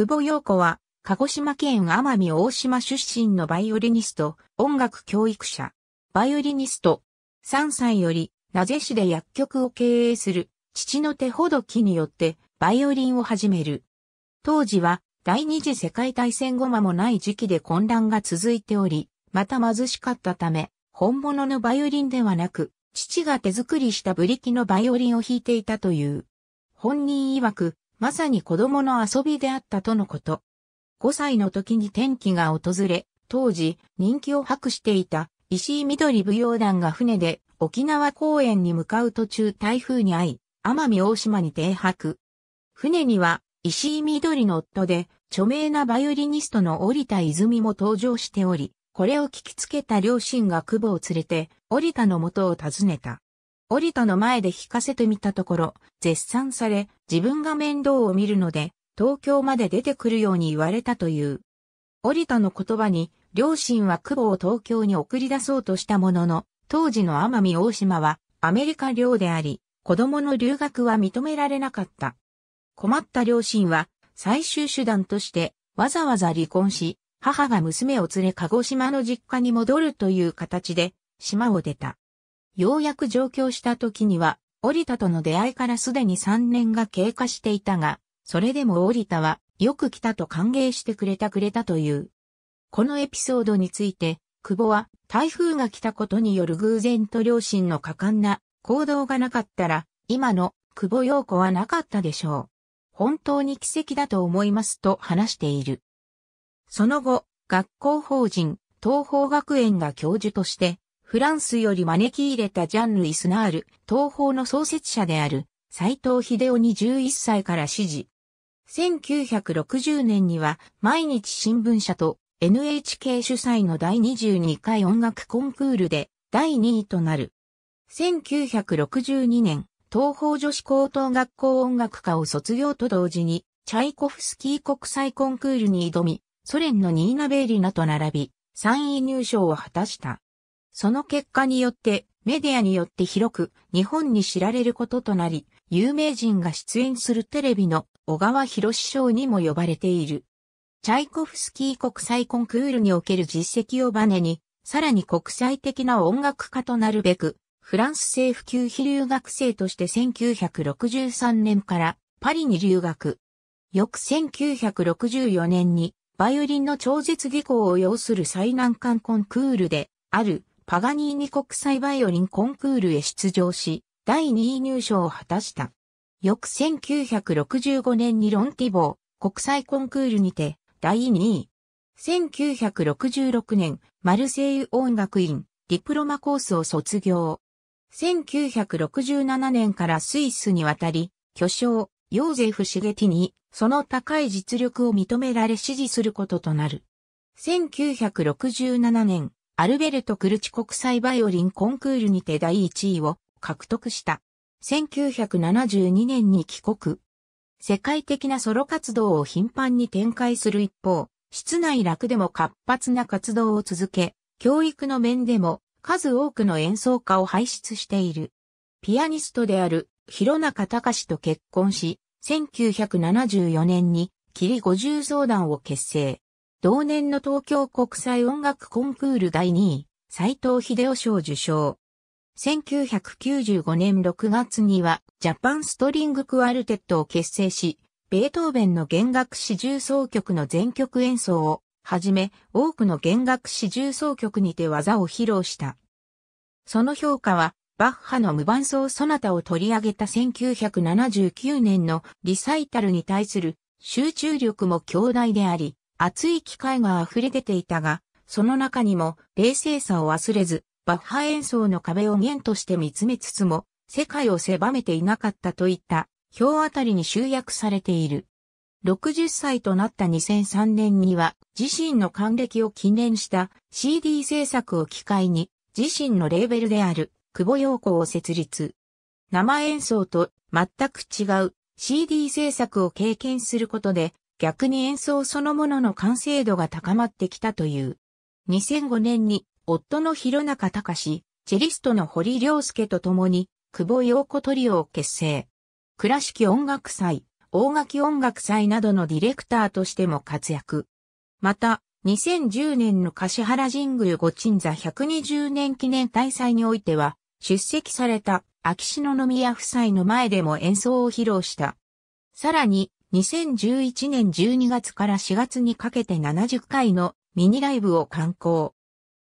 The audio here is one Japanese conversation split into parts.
久保陽子は、鹿児島県奄美大島出身のバイオリニスト、音楽教育者、バイオリニスト、3歳より、名瀬市で薬局を経営する、父の手ほどきによって、バイオリンを始める。当時は、第二次世界大戦後間もない時期で混乱が続いており、また貧しかったため、本物のバイオリンではなく、父が手作りしたブリキのバイオリンを弾いていたという。本人曰く、まさに子供の遊びであったとのこと。5歳の時に天気が訪れ、当時人気を博していた石井緑舞踊団が船で沖縄公園に向かう途中台風に遭い、奄美大島に停泊。船には石井緑の夫で著名なバイオリニストの織田泉も登場しており、これを聞きつけた両親が久保を連れて、織田の元を訪ねた。折田の前で弾かせてみたところ、絶賛され、自分が面倒を見るので、東京まで出てくるように言われたという。折田の言葉に、両親は久保を東京に送り出そうとしたものの、当時の奄美大島はアメリカ領であり、子供の留学は認められなかった。困った両親は最終手段としてわざわざ離婚し、母が娘を連れ鹿児島の実家に戻るという形で島を出た。ようやく上京した時には、折田との出会いからすでに3年が経過していたが、それでも折田は、よく来たと歓迎してくれたくれたという。このエピソードについて、久保は、台風が来たことによる偶然と両親の果敢な行動がなかったら、今の久保陽子はなかったでしょう。本当に奇跡だと思いますと話している。その後、学校法人、東方学園が教授としてフランスより招き入れたジャンヌ・イスナール、東方の創設者である、斎藤秀夫に11歳から支持。1960年には、毎日新聞社と NHK 主催の第22回音楽コンクールで第2位となる。1962年、東方女子高等学校音楽科を卒業と同時に、チャイコフスキー国際コンクールに挑み、ソ連のニーナ・ベーリナと並び、3位入賞を果たした。その結果によって、メディアによって広く日本に知られることとなり、有名人が出演するテレビの小川博士賞にも呼ばれている。チャイコフスキー国際コンクールにおける実績をバネに、さらに国際的な音楽家となるべく、フランス政府級非留学生として1963年からパリに留学。翌1964年にバイオリンの超絶技巧を要する最難関コンクールであるパガニーニ国際バイオリンコンクールへ出場し、第2位入賞を果たした。翌1965年にロンティボー国際コンクールにて第2位。1966年、マルセイユ音楽院ディプロマコースを卒業。1967年からスイスに渡り、巨匠、ヨーゼフ・シゲティに、その高い実力を認められ支持することとなる。1967年、アルベルト・クルチ国際バイオリンコンクールにて第1位を獲得した。1972年に帰国。世界的なソロ活動を頻繁に展開する一方、室内楽でも活発な活動を続け、教育の面でも数多くの演奏家を輩出している。ピアニストである広中隆と結婚し、1974年に霧五十相談を結成。同年の東京国際音楽コンクール第2位、斎藤秀夫賞受賞。1995年6月にはジャパンストリングクワルテットを結成し、ベートーベンの弦楽四重奏曲の全曲演奏をはじめ多くの弦楽四重奏曲にて技を披露した。その評価はバッハの無伴奏ソナタを取り上げた1979年のリサイタルに対する集中力も強大であり、熱い機会が溢れ出ていたが、その中にも冷静さを忘れず、バッハ演奏の壁を面として見つめつつも、世界を狭めていなかったといった、表あたりに集約されている。60歳となった2003年には、自身の還暦を記念した CD 制作を機会に、自身のレーベルである、久保陽子を設立。生演奏と全く違う CD 制作を経験することで、逆に演奏そのものの完成度が高まってきたという。2005年に夫の弘中隆、チェリストの堀良介と共に、久保洋子トリオを結成。倉敷音楽祭、大垣音楽祭などのディレクターとしても活躍。また、2010年の柏原神宮御鎮座120年記念大祭においては、出席された秋篠宮夫妻の前でも演奏を披露した。さらに、2011年12月から4月にかけて70回のミニライブを刊行。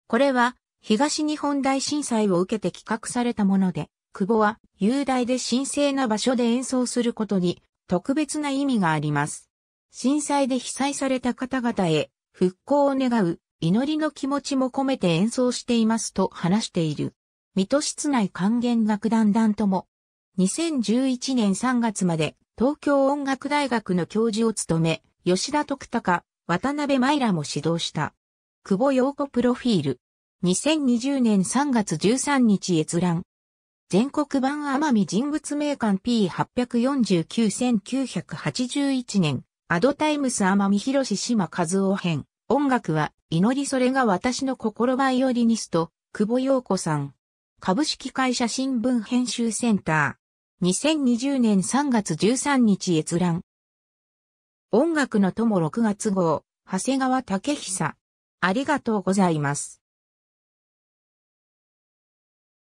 これは東日本大震災を受けて企画されたもので、久保は雄大で神聖な場所で演奏することに特別な意味があります。震災で被災された方々へ復興を願う祈りの気持ちも込めて演奏していますと話している。水戸室内還元楽団団とも2011年3月まで東京音楽大学の教授を務め、吉田徳隆、渡辺舞らも指導した。久保陽子プロフィール。2020年3月13日閲覧。全国版奄美人物名鑑 P849-1981 年、アドタイムス奄美広島和夫編。音楽は、祈りそれが私の心バイオリニスト、久保陽子さん。株式会社新聞編集センター。2020年3月13日閲覧。音楽の友6月号、長谷川武久。ありがとうございます。